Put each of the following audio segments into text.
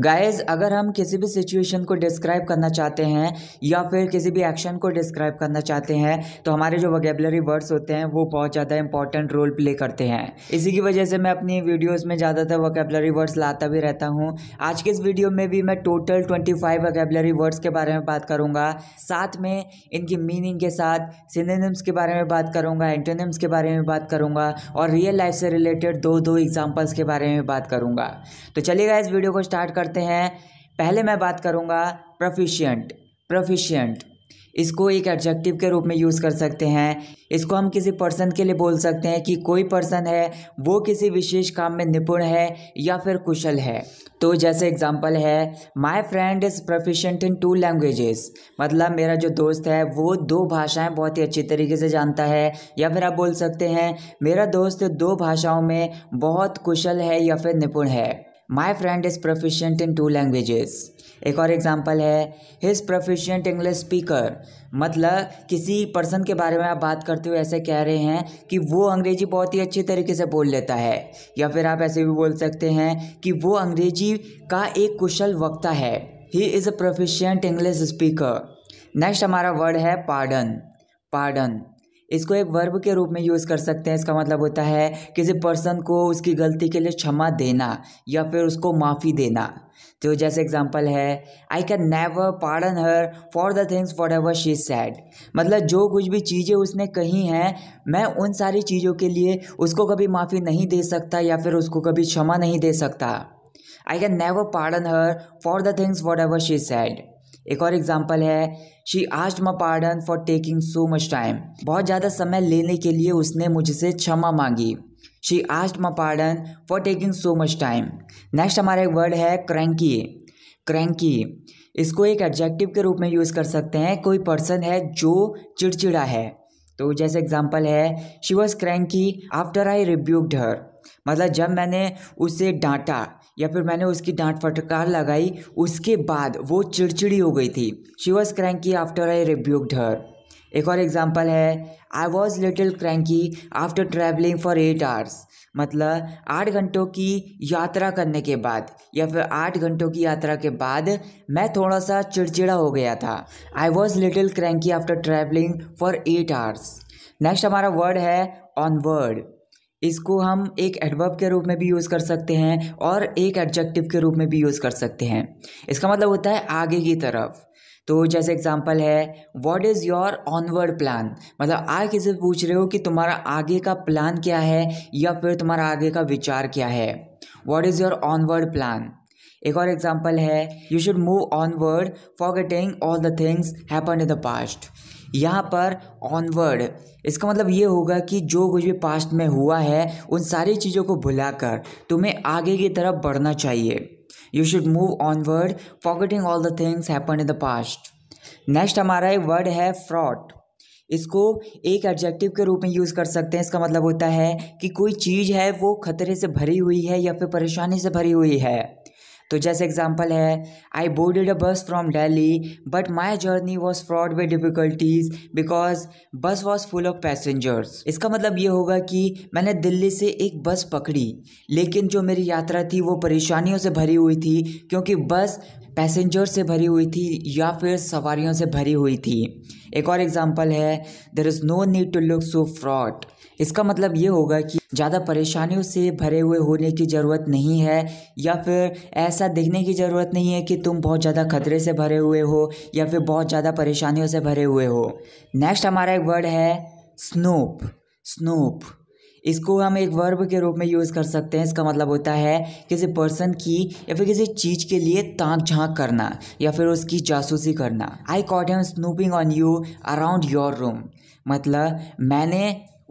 Guys अगर हम किसी भी सिचुएशन को डिस्क्राइब करना चाहते हैं या फिर किसी भी एक्शन को डिस्क्राइब करना चाहते हैं तो हमारे जो वगेबलरी वर्ड्स होते हैं वो बहुत ज़्यादा इंपॉर्टेंट रोल प्ले करते हैं इसी की वजह से मैं अपनी वीडियोस में ज़्यादातर वगेबलरी वर्ड्स लाता भी रहता हूँ आज के इस वीडियो में भी मैं total twenty five vocabulary words के बारे में बात करूँगा साथ में इनकी मीनिंग के साथ सिनेम्स के बारे में बात करूँगा एंटोनिम्स के बारे में बात करूँगा और रियल लाइफ से रिलेटेड दो दो एग्जाम्पल्स के बारे में बात करूँगा तो चलिएगा इस वीडियो को स्टार्ट कर करते हैं पहले मैं बात करूँगा प्रोफिशियंट प्रोफिशियंट इसको एक एडजेक्टिव के रूप में यूज़ कर सकते हैं इसको हम किसी पर्सन के लिए बोल सकते हैं कि कोई पर्सन है वो किसी विशेष काम में निपुण है या फिर कुशल है तो जैसे एग्जाम्पल है my friend is proficient in two languages मतलब मेरा जो दोस्त है वो दो भाषाएं बहुत ही अच्छी तरीके से जानता है या फिर आप बोल सकते हैं मेरा दोस्त दो भाषाओं में बहुत कुशल है या फिर निपुण है my friend is proficient in two languages एक और एग्जाम्पल है हिज प्रोफिशेंट इंग्लिश स्पीकर मतलब किसी पर्सन के बारे में आप बात करते हुए ऐसे कह रहे हैं कि वो अंग्रेजी बहुत ही अच्छे तरीके से बोल लेता है या फिर आप ऐसे भी बोल सकते हैं कि वो अंग्रेजी का एक कुशल वक्ता है he is a proficient English speaker next हमारा वर्ड है पार्डन पार्डन इसको एक वर्ब के रूप में यूज़ कर सकते हैं इसका मतलब होता है किसी पर्सन को उसकी गलती के लिए क्षमा देना या फिर उसको माफ़ी देना तो जैसे एग्जाम्पल है I can never pardon her for the things forever she said मतलब जो कुछ भी चीज़ें उसने कही हैं मैं उन सारी चीज़ों के लिए उसको कभी माफ़ी नहीं दे सकता या फिर उसको कभी क्षमा नहीं दे सकता I can never pardon her for the things forever she said एक और एग्जाम्पल है she asked my pardon for taking so much time बहुत ज़्यादा समय लेने के लिए उसने मुझसे क्षमा मांगी she asked my pardon for taking so much time next हमारा एक वर्ड है क्रैंकी क्रैंकी इसको एक एडजेक्टिव के रूप में यूज़ कर सकते हैं कोई पर्सन है जो चिड़चिड़ा है तो जैसे एग्जाम्पल है she was cranky after I rebuked her मतलब जब मैंने उसे डांटा या फिर मैंने उसकी डांट फटकार लगाई उसके बाद वो चिड़चिड़ी हो गई थी she was cranky after I rebuked her एक और एग्जाम्पल है I was little cranky after travelling for eight hours मतलब आठ घंटों की यात्रा करने के बाद या फिर आठ घंटों की यात्रा के बाद मैं थोड़ा सा चिड़चिड़ा हो गया था I was little cranky after travelling for eight hours next हमारा वर्ड है ऑन वर्ड इसको हम एक एडवर्ब के रूप में भी यूज़ कर सकते हैं और एक एडजेक्टिव के रूप में भी यूज़ कर सकते हैं इसका मतलब होता है आगे की तरफ तो जैसे एग्जाम्पल है what is your onward plan मतलब आप किसी से पूछ रहे हो कि तुम्हारा आगे का प्लान क्या है या फिर तुम्हारा आगे का विचार क्या है what is your onward plan एक और एग्जाम्पल है you should move onward forgetting all the things happen in the past यहाँ पर ऑनवर्ड इसका मतलब ये होगा कि जो कुछ भी पास्ट में हुआ है उन सारी चीज़ों को भुलाकर तुम्हें आगे की तरफ बढ़ना चाहिए you should move onward getting all the things happen in the past next हमारा एक वर्ड है फ्रॉड इसको एक एडजेक्टिव के रूप में यूज़ कर सकते हैं इसका मतलब होता है कि कोई चीज़ है वो खतरे से भरी हुई है या फिर परेशानी से भरी हुई है तो जैसे एग्जाम्पल है आई boarded a bus from Delhi but my journey was fraught with difficulties because bus was full of passengers इसका मतलब ये होगा कि मैंने दिल्ली से एक बस पकड़ी लेकिन जो मेरी यात्रा थी वो परेशानियों से भरी हुई थी क्योंकि बस पैसेंजर से भरी हुई थी या फिर सवारियों से भरी हुई थी एक और एग्ज़ाम्पल है there is no need to look so fraught इसका मतलब ये होगा कि ज़्यादा परेशानियों से भरे हुए होने की ज़रूरत नहीं है या फिर ऐसा देखने की ज़रूरत नहीं है कि तुम बहुत ज़्यादा खतरे से भरे हुए हो या फिर बहुत ज़्यादा परेशानियों से भरे हुए हो नेक्स्ट हमारा एक वर्ड है स्नोप स्नोप इसको हम एक वर्ब के रूप में यूज़ कर सकते हैं इसका मतलब होता है किसी पर्सन की या फिर किसी चीज़ के लिए ताक झांक करना या फिर उसकी जासूसी करना I caught him snooping on you around your room मतलब मैंने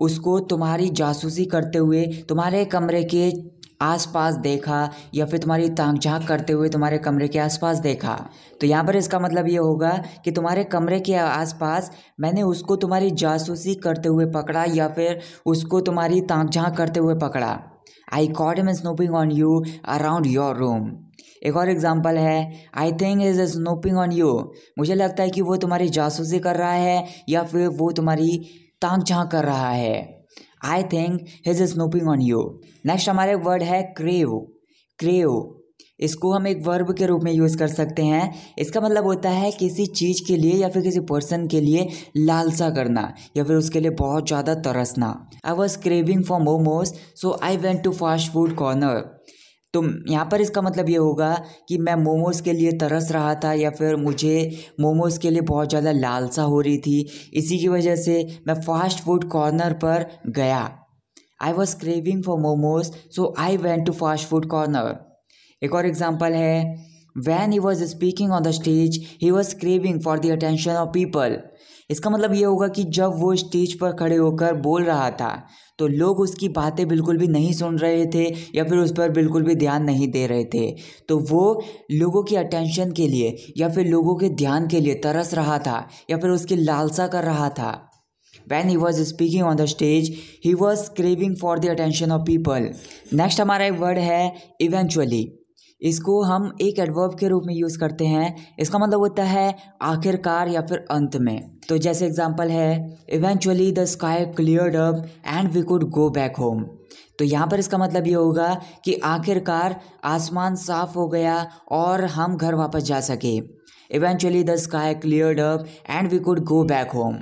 उसको तुम्हारी जासूसी करते हुए तुम्हारे कमरे के आसपास देखा या फिर तुम्हारी ताक झाँक करते हुए तुम्हारे कमरे के आसपास देखा तो यहाँ पर इसका मतलब ये होगा कि तुम्हारे कमरे के आसपास मैंने उसको तुम्हारी जासूसी करते हुए पकड़ा या फिर उसको तुम्हारी ताक झाँक करते हुए पकड़ा I caught him snooping on you around your room एक और एग्जाम्पल है I think is snooping on you मुझे लगता है कि वो तुम्हारी जासूसी कर रहा है या फिर वो तुम्हारी ताक झाँक कर रहा है I think his is snooping on you next हमारे वर्ड है क्रेव क्रेव इसको हम एक वर्ब के रूप में यूज़ कर सकते हैं इसका मतलब होता है किसी चीज़ के लिए या फिर किसी पर्सन के लिए लालसा करना या फिर उसके लिए बहुत ज़्यादा तरसना I was craving for momos so I went to fast food corner तो यहाँ पर इसका मतलब ये होगा कि मैं मोमोज़ के लिए तरस रहा था या फिर मुझे मोमोज़ के लिए बहुत ज़्यादा लालसा हो रही थी इसी की वजह से मैं फास्ट फूड कॉर्नर पर गया I was craving for momos so I went to fast food corner एक और एग्जाम्पल है when he was speaking on the stage he was craving for the attention of people इसका मतलब ये होगा कि जब वो स्टेज पर खड़े होकर बोल रहा था तो लोग उसकी बातें बिल्कुल भी नहीं सुन रहे थे या फिर उस पर बिल्कुल भी ध्यान नहीं दे रहे थे तो वो लोगों की अटेंशन के लिए या फिर लोगों के ध्यान के लिए तरस रहा था या फिर उसकी लालसा कर रहा था when he was speaking on the stage he was craving for the attention of people next हमारा एक वर्ड है इवेंचुअली इसको हम एक एडवर्ब के रूप में यूज़ करते हैं इसका मतलब होता है आखिरकार या फिर अंत में तो जैसे एग्जाम्पल है eventually the sky clear up and we could go back home तो यहाँ पर इसका मतलब ये होगा कि आखिरकार आसमान साफ हो गया और हम घर वापस जा सके eventually the sky clear up and we could go back home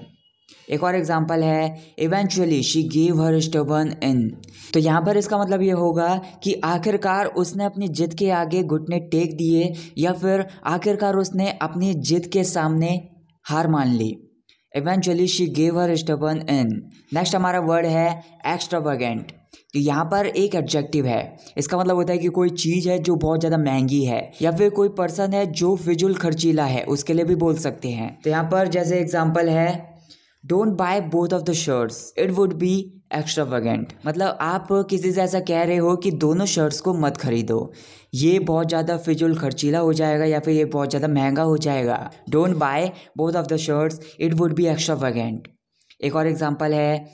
एक और एग्जाम्पल है eventually she gave her stubborn in तो यहाँ पर इसका मतलब ये होगा कि आखिरकार उसने अपनी जिद के आगे घुटने टेक दिए या फिर आखिरकार उसने अपनी जिद के सामने हार मान ली eventually she gave her stubborn in next हमारा वर्ड है एक्स्ट्रावर्गेंट तो यहाँ पर एक एडजेक्टिव है इसका मतलब होता है कि कोई चीज़ है जो बहुत ज़्यादा महंगी है या फिर कोई पर्सन है जो फिजुल खर्चीला है उसके लिए भी बोल सकते हैं तो यहाँ पर जैसे एग्जाम्पल है don't buy both of the shirts it would be extravagant मतलब आप किसी से ऐसा कह रहे हो कि दोनों शर्ट्स को मत खरीदो ये बहुत ज़्यादा फिजुल खर्चीला हो जाएगा या फिर ये बहुत ज़्यादा महंगा हो जाएगा don't buy both of the shirts it would be extravagant एक और एग्जाम्पल है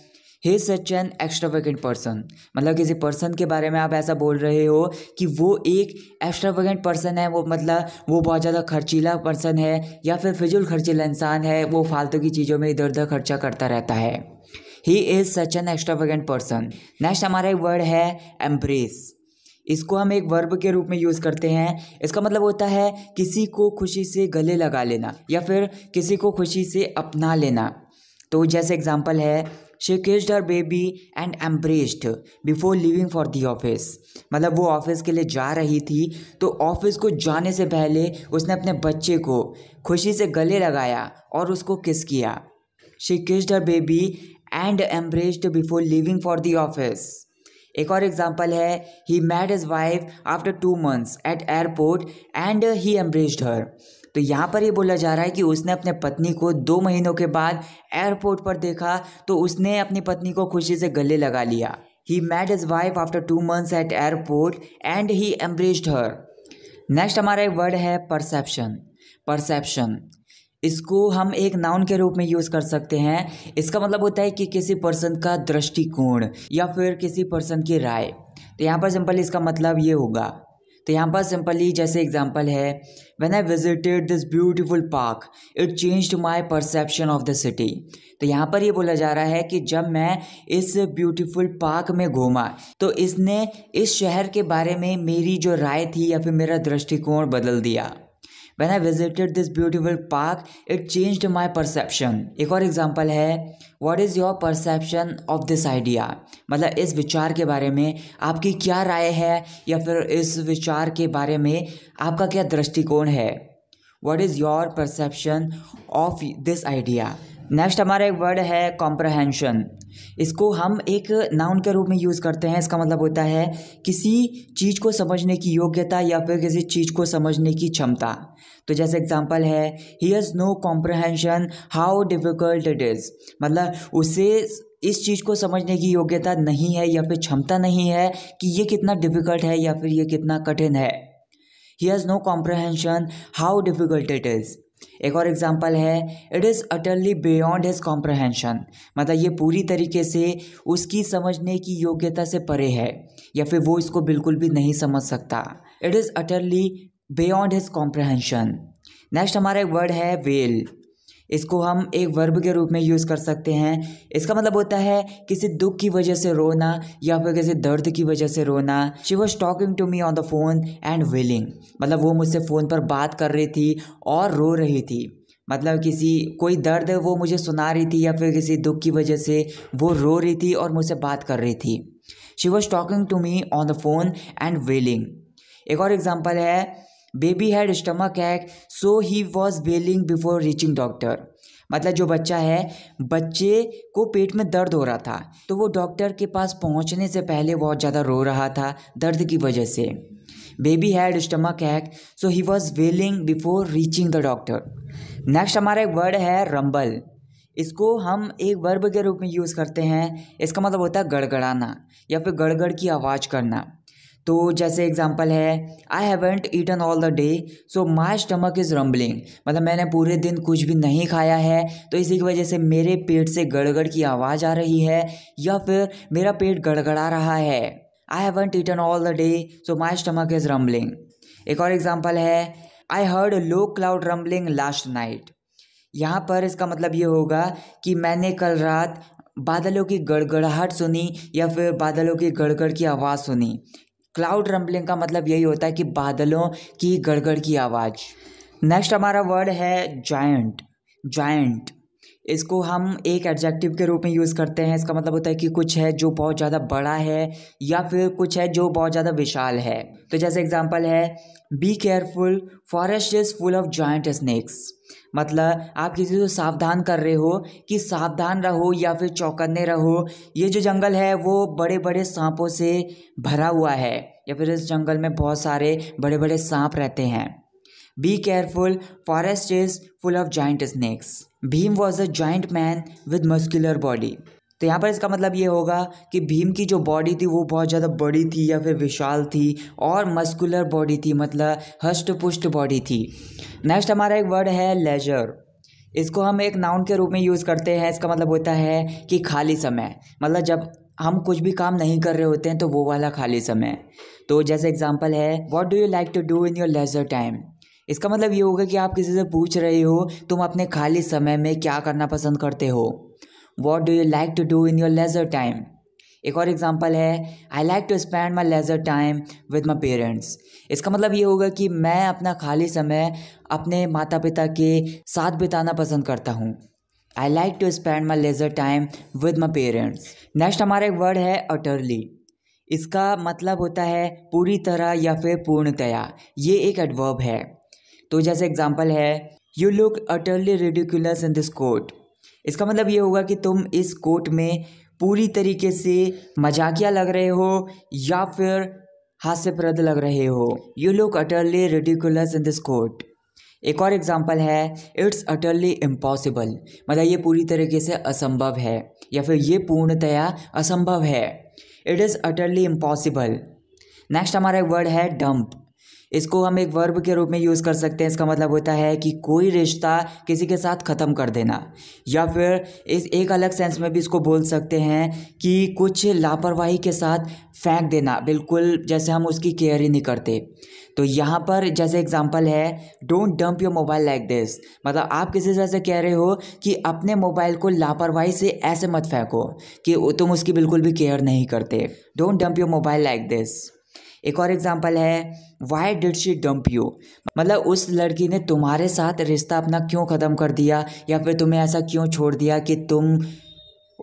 he such an extravagant person मतलब किसी पर्सन के बारे में आप ऐसा बोल रहे हो कि वो एक एक्स्ट्रावेगेंट पर्सन है वो मतलब वो बहुत ज़्यादा खर्चीला पर्सन है या फिर फिजुल खर्चीला इंसान है वो फालतू की चीज़ों में इधर उधर खर्चा करता रहता है he is such an extravagant person next हमारा एक वर्ड है एम्ब्रेस इसको हम एक वर्ब के रूप में यूज़ करते हैं इसका मतलब होता है किसी को खुशी से गले लगा लेना या फिर किसी को खुशी से अपना लेना तो जैसे एग्जाम्पल है she kissed her baby and embraced before leaving for the office मतलब वो ऑफिस के लिए जा रही थी तो ऑफिस को जाने से पहले उसने अपने बच्चे को खुशी से गले लगाया और उसको किस किया she kissed her baby and embraced before leaving for the office एक और एग्जाम्पल है he met his wife after two months at airport and he embraced her तो यहाँ पर ये बोला जा रहा है कि उसने अपने पत्नी को दो महीनों के बाद एयरपोर्ट पर देखा तो उसने अपनी पत्नी को खुशी से गले लगा लिया he met his wife after two months at airport and he embraced her next हमारा एक वर्ड है परसेप्शन परसेप्शन इसको हम एक नाउन के रूप में यूज़ कर सकते हैं इसका मतलब होता है कि किसी पर्सन का दृष्टिकोण या फिर किसी पर्सन की राय तो यहाँ पर सिंपली इसका मतलब ये होगा तो यहाँ पर सिंपली जैसे एग्जाम्पल है when I visited this beautiful park it change my perception of the city तो यहाँ पर ये बोला जा रहा है कि जब मैं इस ब्यूटीफुल पार्क में घूमा तो इसने इस शहर के बारे में मेरी जो राय थी या फिर मेरा दृष्टिकोण बदल दिया when I visited this beautiful park it change my perception एक और एग्जाम्पल है what is your perception of this idea मतलब इस विचार के बारे में आपकी क्या राय है या फिर इस विचार के बारे में आपका क्या दृष्टिकोण है what is your perception of this idea next हमारा एक वर्ड है कॉम्प्रहेंशन इसको हम एक नाउन के रूप में यूज़ करते हैं इसका मतलब होता है किसी चीज़ को समझने की योग्यता या फिर किसी चीज़ को समझने की क्षमता तो जैसे एग्जाम्पल है he has no comprehension how difficult it is मतलब उसे इस चीज़ को समझने की योग्यता नहीं है या फिर क्षमता नहीं है कि ये कितना डिफ़िकल्ट है या फिर ये कितना कठिन है he has no comprehension how difficult it is एक और एग्जाम्पल है it is utterly beyond his comprehension मतलब ये पूरी तरीके से उसकी समझने की योग्यता से परे है या फिर वो इसको बिल्कुल भी नहीं समझ सकता it is utterly beyond his comprehension next हमारा एक वर्ड है वेल इसको हम एक वर्ब के रूप में यूज़ कर सकते हैं इसका मतलब होता है किसी दुख की वजह से रोना या फिर किसी दर्द की वजह से रोना she was talking to me on the phone and wailing मतलब वो मुझसे फ़ोन पर बात कर रही थी और रो रही थी मतलब किसी कोई दर्द वो मुझे सुना रही थी या फिर किसी दुख की वजह से वो रो रही थी और मुझसे बात कर रही थी she was talking to me on the phone and wailing एक और एग्जाम्पल है baby had stomach ache so he was wailing before reaching doctor मतलब जो बच्चा है बच्चे को पेट में दर्द हो रहा था तो वो डॉक्टर के पास पहुंचने से पहले बहुत ज़्यादा रो रहा था दर्द की वजह से baby had stomach ache so he was wailing before reaching the doctor next हमारा एक वर्ड है रंबल इसको हम एक वर्ब के रूप में यूज़ करते हैं इसका मतलब होता है गड़गड़ाना या फिर गड़गड़ की आवाज़ करना तो जैसे एग्जाम्पल है I haven't eaten all the day so my stomach is rumbling मतलब मैंने पूरे दिन कुछ भी नहीं खाया है तो इसी की वजह से मेरे पेट से गड़गड़ की आवाज़ आ रही है या फिर मेरा पेट गड़गड़ा रहा है I haven't eaten all the day so my stomach is rumbling एक और एग्जाम्पल है I heard low cloud rumbling last night यहाँ पर इसका मतलब ये होगा कि मैंने कल रात बादलों की गड़गड़ाहट सुनी या फिर बादलों की गड़गड़ की आवाज़ सुनी क्लाउड रंबलिंग का मतलब यही होता है कि बादलों की गड़गड़ की आवाज़ नेक्स्ट हमारा वर्ड है जायंट जायंट इसको हम एक एडजेक्टिव के रूप में यूज़ करते हैं इसका मतलब होता है कि कुछ है जो बहुत ज़्यादा बड़ा है या फिर कुछ है जो बहुत ज़्यादा विशाल है तो जैसे एग्जांपल है be careful forest is full of giant snakes मतलब आप किसी को सावधान कर रहे हो कि सावधान रहो या फिर चौकन्ने रहो ये जो जंगल है वो बड़े बड़े सांपों से भरा हुआ है या फिर इस जंगल में बहुत सारे बड़े बड़े सांप रहते हैं be careful forest is full of giant snakes Bheem was a giant man with muscular body तो यहाँ पर इसका मतलब ये होगा कि भीम की जो बॉडी थी वो बहुत ज़्यादा बड़ी थी या फिर विशाल थी और मस्कुलर बॉडी थी मतलब हष्ट पुष्ट बॉडी थी नेक्स्ट हमारा एक वर्ड है लेजर इसको हम एक नाउन के रूप में यूज़ करते हैं इसका मतलब होता है कि खाली समय मतलब जब हम कुछ भी काम नहीं कर रहे होते हैं तो वो वाला खाली समय तो जैसे एग्जाम्पल है what do you like to do in your leisure time इसका मतलब ये होगा कि आप किसी से पूछ रहे हो तुम अपने खाली समय में क्या करना पसंद करते हो what do you like to do in your leisure time एक और एग्जाम्पल है I like to spend my leisure time with my parents इसका मतलब ये होगा कि मैं अपना खाली समय अपने माता पिता के साथ बिताना पसंद करता हूँ I like to spend my leisure time with my parents next हमारा एक वर्ड है अटरली इसका मतलब होता है पूरी तरह या फिर पूर्णतया ये एक एडवर्ब है तो जैसे एग्जाम्पल है you look utterly ridiculous in this coat इसका मतलब ये होगा कि तुम इस कोट में पूरी तरीके से मजाकिया लग रहे हो या फिर हास्यप्रद लग रहे हो you look utterly ridiculous in this coat एक और एग्जाम्पल है इट्स अटरली इम्पॉसिबल मतलब ये पूरी तरीके से असंभव है या फिर ये पूर्णतया असंभव है it is utterly impossible next हमारा एक वर्ड है डम्प इसको हम एक वर्ब के रूप में यूज़ कर सकते हैं इसका मतलब होता है कि कोई रिश्ता किसी के साथ ख़त्म कर देना या फिर इस एक अलग सेंस में भी इसको बोल सकते हैं कि कुछ लापरवाही के साथ फेंक देना बिल्कुल जैसे हम उसकी केयर ही नहीं करते तो यहाँ पर जैसे एग्जाम्पल है don't dump your mobile like this मतलब आप किसी से ऐसे कह रहे हो कि अपने मोबाइल को लापरवाही से ऐसे मत फेंको कि तुम उसकी बिल्कुल भी केयर नहीं करते don't dump your mobile like this एक और एग्जाम्पल है why did she dump you मतलब उस लड़की ने तुम्हारे साथ रिश्ता अपना क्यों ख़त्म कर दिया या फिर तुम्हें ऐसा क्यों छोड़ दिया कि तुम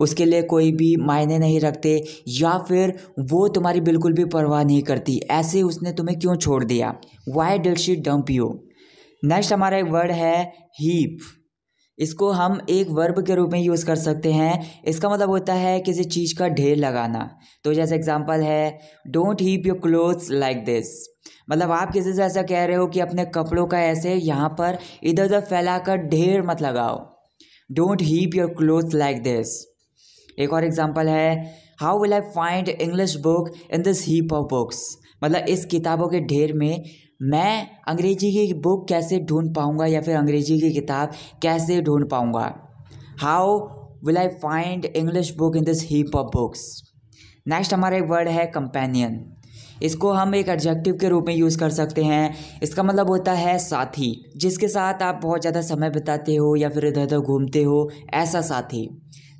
उसके लिए कोई भी मायने नहीं रखते या फिर वो तुम्हारी बिल्कुल भी परवाह नहीं करती ऐसे उसने तुम्हें क्यों छोड़ दिया why did she dump you next हमारा एक वर्ड है हीप इसको हम एक वर्ब के रूप में यूज़ कर सकते हैं इसका मतलब होता है किसी चीज़ का ढेर लगाना तो जैसे एग्जांपल है don't heap your clothes like this मतलब आप किसी से ऐसा कह रहे हो कि अपने कपड़ों का ऐसे यहाँ पर इधर उधर फैला कर ढेर मत लगाओ don't heap your clothes like this एक और एग्जाम्पल है how will I find English book in this heap of books मतलब इस किताबों के ढेर में मैं अंग्रेजी की बुक कैसे ढूँढ पाऊँगा या फिर अंग्रेजी की किताब कैसे ढूंढ पाऊँगा how will I find English book in this heap of books next हमारा एक वर्ड है कंपेनियन इसको हम एक एडजेक्टिव के रूप में यूज़ कर सकते हैं इसका मतलब होता है साथी जिसके साथ आप बहुत ज़्यादा समय बिताते हो या फिर इधर उधर घूमते हो ऐसा साथी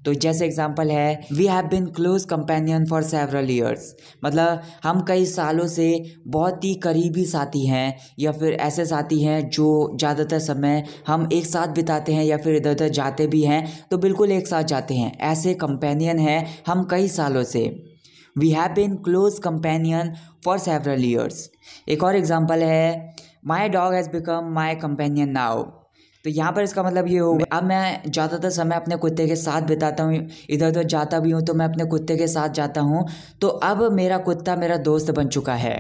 तो जैसे एग्जाम्पल है we have been close companion for several years मतलब हम कई सालों से बहुत ही करीबी साथी हैं या फिर ऐसे साथी हैं जो ज़्यादातर समय हम एक साथ बिताते हैं या फिर इधर उधर जाते भी हैं तो बिल्कुल एक साथ जाते हैं ऐसे कंपेनियन हैं हम कई सालों से we have been close companion for several years एक और एग्जाम्पल है my dog has become my companion now तो यहाँ पर इसका मतलब ये होगा अब मैं ज़्यादातर समय अपने कुत्ते के साथ बिताता हूँ इधर उधर जाता भी हूँ तो मैं अपने कुत्ते के साथ जाता हूँ तो अब मेरा कुत्ता मेरा दोस्त बन चुका है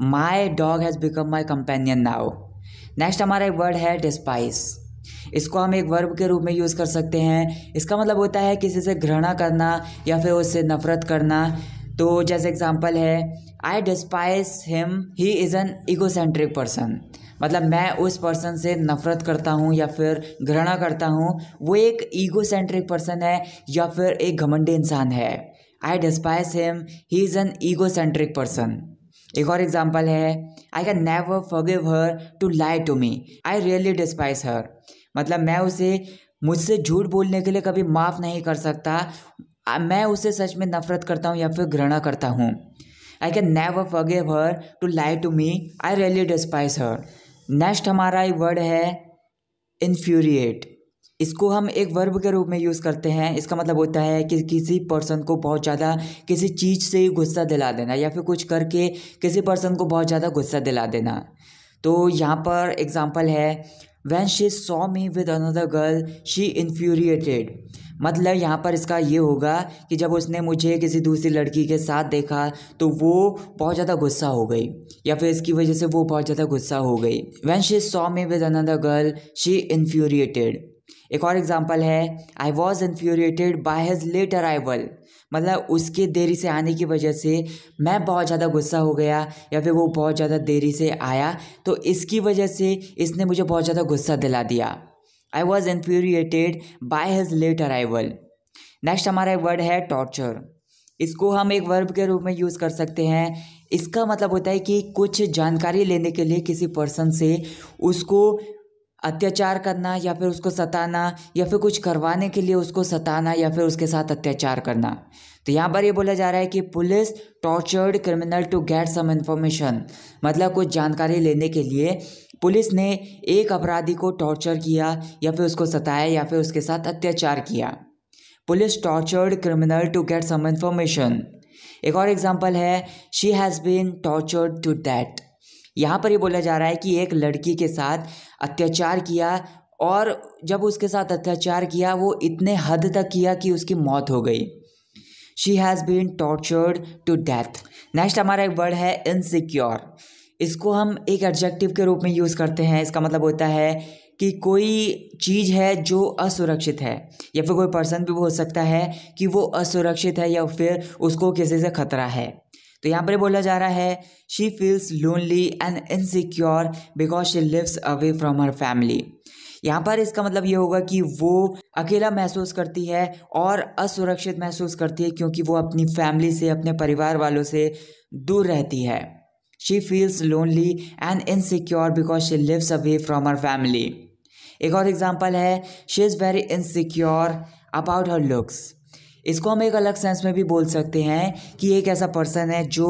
my dog has become my companion now next हमारा एक वर्ड है डिस्पाइस इसको हम एक वर्ब के रूप में यूज़ कर सकते हैं इसका मतलब होता है किसी से घृणा करना या फिर उससे नफरत करना तो जैसे एग्जाम्पल है I despise him he is an egocentric person मतलब मैं उस पर्सन से नफ़रत करता हूँ या फिर घृणा करता हूँ वो एक ईगो सेंट्रिक पर्सन है या फिर एक घमंडी इंसान है I despise him he is an egocentric person एक और एग्जाम्पल है I can never forgive her to lie to me I really despise her मतलब मैं उसे मुझसे झूठ बोलने के लिए कभी माफ़ नहीं कर सकता मैं उसे सच में नफ़रत करता हूँ या फिर घृणा करता हूँ I can never forgive her to lie to me I really despise her next हमारा एक वर्ड है इन्फ्यूरिएट इसको हम एक वर्ब के रूप में यूज़ करते हैं इसका मतलब होता है कि किसी पर्सन को बहुत ज़्यादा किसी चीज़ से गुस्सा दिला देना या फिर कुछ करके किसी पर्सन को बहुत ज़्यादा गुस्सा दिला देना तो यहाँ पर एग्ज़ाम्पल है when she saw me with another girl she infuriated मतलब यहाँ पर इसका ये होगा कि जब उसने मुझे किसी दूसरी लड़की के साथ देखा तो वो बहुत ज़्यादा गुस्सा हो गई या फिर इसकी वजह से वो बहुत ज़्यादा गुस्सा हो गई when she saw me with another girl she infuriated एक और एग्जाम्पल है I was infuriated by his late arrival मतलब उसके देरी से आने की वजह से मैं बहुत ज़्यादा गुस्सा हो गया या फिर वो बहुत ज़्यादा देरी से आया तो इसकी वजह से इसने मुझे बहुत ज़्यादा गुस्सा दिला दिया I was infuriated by his late arrival next हमारा एक वर्ड है टॉर्चर इसको हम एक वर्ब के रूप में यूज़ कर सकते हैं इसका मतलब होता है कि कुछ जानकारी लेने के लिए किसी पर्सन से उसको अत्याचार करना या फिर उसको सताना या फिर कुछ करवाने के लिए उसको सताना या फिर उसके साथ अत्याचार करना तो यहाँ पर ये बोला जा रहा है कि police tortured criminal to get some information मतलब कुछ जानकारी लेने के लिए पुलिस ने एक अपराधी को टॉर्चर किया या फिर उसको सताया या फिर उसके साथ अत्याचार किया police tortured criminal to get some information एक और एग्जाम्पल है she has been tortured to death यहाँ पर ये बोला जा रहा है कि एक लड़की के साथ अत्याचार किया और जब उसके साथ अत्याचार किया वो इतने हद तक किया कि उसकी मौत हो गई she has been tortured to death next हमारा एक वर्ड है इनसिक्योर इसको हम एक एडजेक्टिव के रूप में यूज़ करते हैं इसका मतलब होता है कि कोई चीज़ है जो असुरक्षित है या फिर कोई पर्सन भी हो सकता है कि वो असुरक्षित है या फिर उसको किसी से खतरा है तो यहाँ पर बोला जा रहा है she feels lonely and insecure because she lives away from her family यहाँ पर इसका मतलब ये होगा कि वो अकेला महसूस करती है और असुरक्षित महसूस करती है क्योंकि वो अपनी फैमिली से अपने परिवार वालों से दूर रहती है She feels lonely and insecure because she lives away from her family. एक और एग्जाम्पल है she is very insecure about her looks इसको हम एक अलग सेंस में भी बोल सकते हैं कि एक ऐसा पर्सन है जो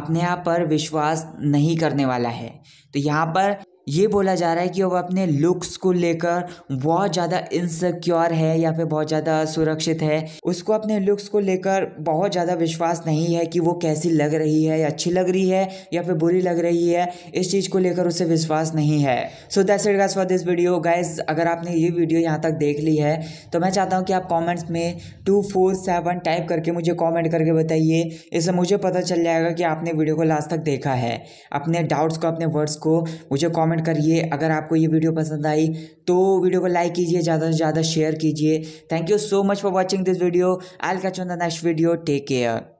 अपने आप पर विश्वास नहीं करने वाला है तो यहाँ पर ये बोला जा रहा है कि वह अपने लुक्स को लेकर बहुत ज़्यादा इनसिक्योर है या फिर बहुत ज़्यादा असुरक्षित है उसको अपने लुक्स को लेकर बहुत ज़्यादा विश्वास नहीं है कि वो कैसी लग रही है अच्छी लग रही है या फिर बुरी लग रही है इस चीज़ को लेकर उसे विश्वास नहीं है so that's it guys for this video guys अगर आपने ये वीडियो यहाँ तक देख ली है तो मैं चाहता हूँ कि आप कॉमेंट्स में टू फोर सेवन टाइप करके मुझे कॉमेंट करके बताइए इससे मुझे पता चल जाएगा कि आपने वीडियो को लास्ट तक देखा है अपने डाउट्स को अपने वर्ड्स को मुझे कॉमेंट कमेंट करिए अगर आपको ये वीडियो पसंद आई तो वीडियो को लाइक कीजिए ज़्यादा से ज़्यादा शेयर कीजिए thank you so much for watching this video I catch on the next video take care